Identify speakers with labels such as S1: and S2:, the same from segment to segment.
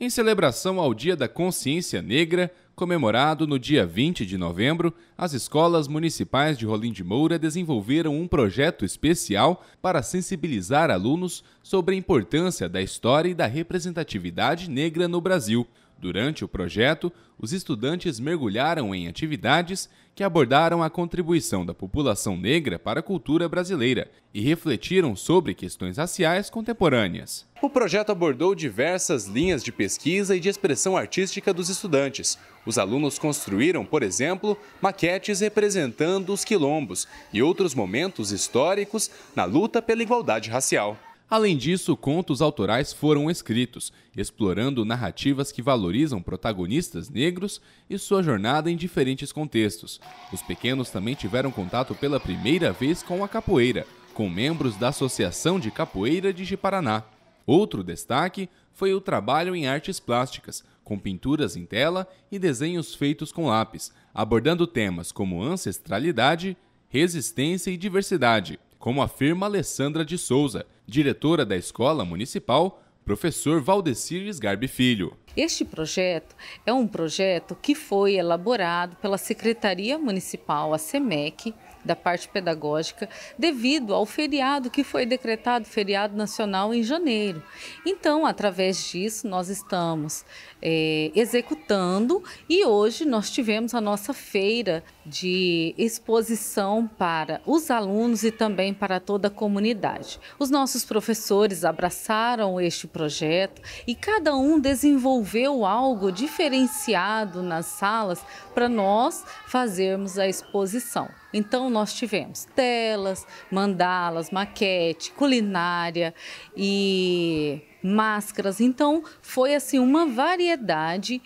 S1: em celebração ao Dia da Consciência Negra, comemorado no dia 20 de novembro, as escolas municipais de Rolim de Moura desenvolveram um projeto especial para sensibilizar alunos sobre a importância da história e da representatividade negra no Brasil. Durante o projeto, os estudantes mergulharam em atividades que abordaram a contribuição da população negra para a cultura brasileira e refletiram sobre questões raciais contemporâneas. O projeto abordou diversas linhas de pesquisa e de expressão artística dos estudantes. Os alunos construíram, por exemplo, maquetes representando os quilombos e outros momentos históricos na luta pela igualdade racial. Além disso, contos autorais foram escritos, explorando narrativas que valorizam protagonistas negros e sua jornada em diferentes contextos. Os pequenos também tiveram contato pela primeira vez com a capoeira, com membros da Associação de Capoeira de Jiparaná. Outro destaque foi o trabalho em artes plásticas, com pinturas em tela e desenhos feitos com lápis, abordando temas como ancestralidade, resistência e diversidade como afirma Alessandra de Souza, diretora da Escola Municipal professor Valdecires Garbi Filho.
S2: Este projeto é um projeto que foi elaborado pela Secretaria Municipal, a SEMEC, da parte pedagógica, devido ao feriado que foi decretado, feriado nacional em janeiro. Então, através disso, nós estamos é, executando e hoje nós tivemos a nossa feira de exposição para os alunos e também para toda a comunidade. Os nossos professores abraçaram este projeto e cada um desenvolveu algo diferenciado nas salas para nós fazermos a exposição. Então, nós tivemos telas, mandalas, maquete, culinária e máscaras. Então, foi assim uma variedade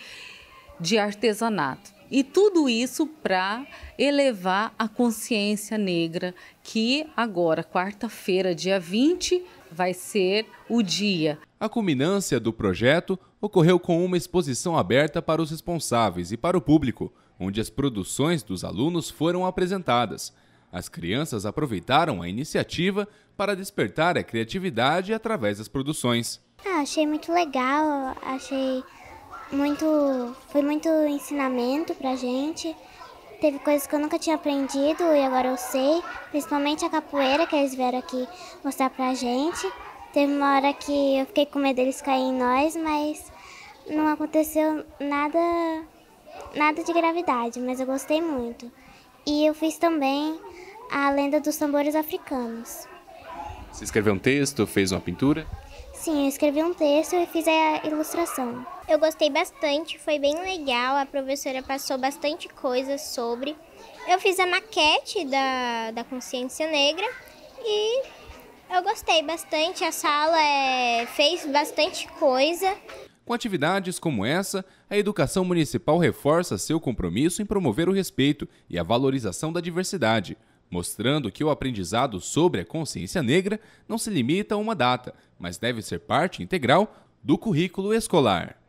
S2: de artesanato. E tudo isso para elevar a consciência negra, que agora, quarta-feira, dia 20, vai ser o dia.
S1: A culminância do projeto ocorreu com uma exposição aberta para os responsáveis e para o público, onde as produções dos alunos foram apresentadas. As crianças aproveitaram a iniciativa para despertar a criatividade através das produções.
S3: Ah, achei muito legal, achei muito, foi muito ensinamento pra gente. Teve coisas que eu nunca tinha aprendido e agora eu sei, principalmente a capoeira que eles vieram aqui mostrar pra gente. Teve uma hora que eu fiquei com medo deles caírem em nós, mas não aconteceu nada nada de gravidade, mas eu gostei muito. E eu fiz também a lenda dos tambores africanos.
S1: Você escreveu um texto, fez uma pintura?
S3: Sim, eu escrevi um texto e fiz a ilustração. Eu gostei bastante, foi bem legal. A professora passou bastante coisa sobre. Eu fiz a maquete da, da consciência negra e eu gostei bastante. A sala é, fez bastante coisa.
S1: Com atividades como essa, a educação municipal reforça seu compromisso em promover o respeito e a valorização da diversidade, mostrando que o aprendizado sobre a consciência negra não se limita a uma data, mas deve ser parte integral do currículo escolar.